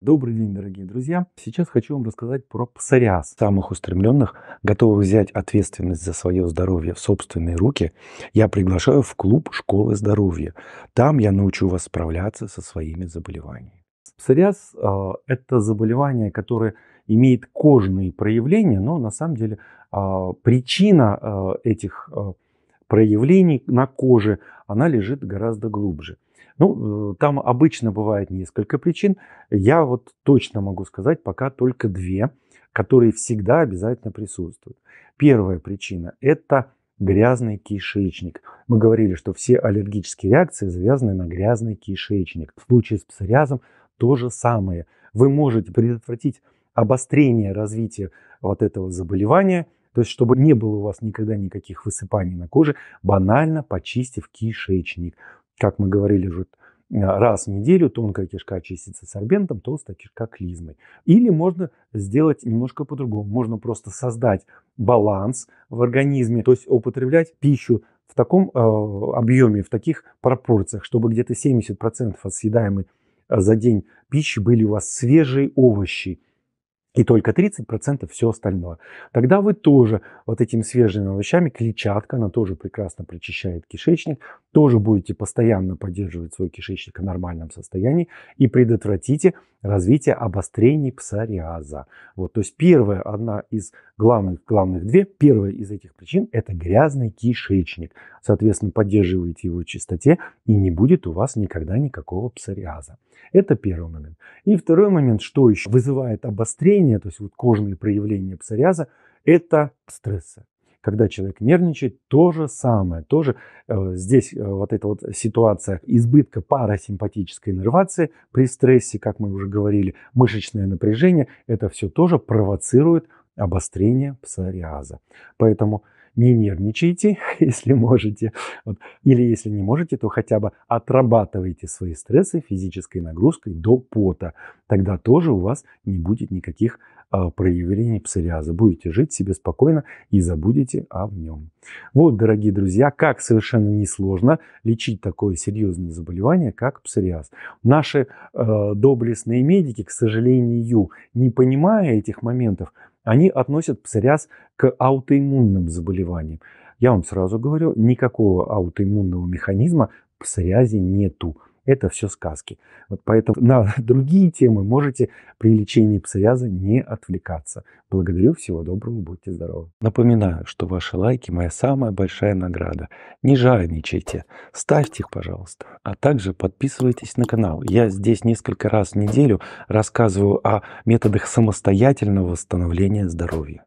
Добрый день, дорогие друзья! Сейчас хочу вам рассказать про псориаз. Самых устремленных, готовых взять ответственность за свое здоровье в собственные руки, я приглашаю в клуб школы здоровья. Там я научу вас справляться со своими заболеваниями. Псориаз а, – это заболевание, которое имеет кожные проявления, но на самом деле а, причина а, этих проявлений на коже, она лежит гораздо глубже – ну, э, там обычно бывает несколько причин. Я вот точно могу сказать пока только две, которые всегда обязательно присутствуют. Первая причина – это грязный кишечник. Мы говорили, что все аллергические реакции завязаны на грязный кишечник. В случае с псориазом то же самое. Вы можете предотвратить обострение развития вот этого заболевания, то есть чтобы не было у вас никогда никаких высыпаний на коже, банально почистив кишечник как мы говорили уже э, раз в неделю, тонкая кишка чистится сорбентом, толстая кишка клизмой. Или можно сделать немножко по-другому. Можно просто создать баланс в организме, то есть употреблять пищу в таком э, объеме, в таких пропорциях, чтобы где-то 70% от съедаемой э, за день пищи были у вас свежие овощи и только 30% все остальное. Тогда вы тоже вот этими свежими овощами, клетчатка, она тоже прекрасно прочищает кишечник, тоже будете постоянно поддерживать свой кишечник в нормальном состоянии и предотвратите развитие обострений псориаза. Вот, то есть первая, одна из главных, главных две, первая из этих причин – это грязный кишечник. Соответственно, поддерживаете его чистоте, и не будет у вас никогда никакого псориаза. Это первый момент. И второй момент, что еще вызывает обострение, то есть вот кожные проявления псориаза, это стрессы. Когда человек нервничает, то же самое. Тоже э, здесь э, вот эта вот ситуация избытка парасимпатической иннервации при стрессе, как мы уже говорили, мышечное напряжение, это все тоже провоцирует обострение псориаза. Поэтому не нервничайте, если можете. Вот. Или если не можете, то хотя бы отрабатывайте свои стрессы физической нагрузкой до пота. Тогда тоже у вас не будет никаких а, проявлений псориаза. Будете жить себе спокойно и забудете о нем. Вот, дорогие друзья, как совершенно несложно лечить такое серьезное заболевание, как псориаз. Наши э, доблестные медики, к сожалению, не понимая этих моментов, они относят псориаз к аутоиммунным заболеваниям. Я вам сразу говорю, никакого аутоиммунного механизма в псориазе нету. Это все сказки. Вот поэтому на другие темы можете при лечении псориаза не отвлекаться. Благодарю, всего доброго, будьте здоровы. Напоминаю, что ваши лайки – моя самая большая награда. Не жадничайте, ставьте их, пожалуйста. А также подписывайтесь на канал. Я здесь несколько раз в неделю рассказываю о методах самостоятельного восстановления здоровья.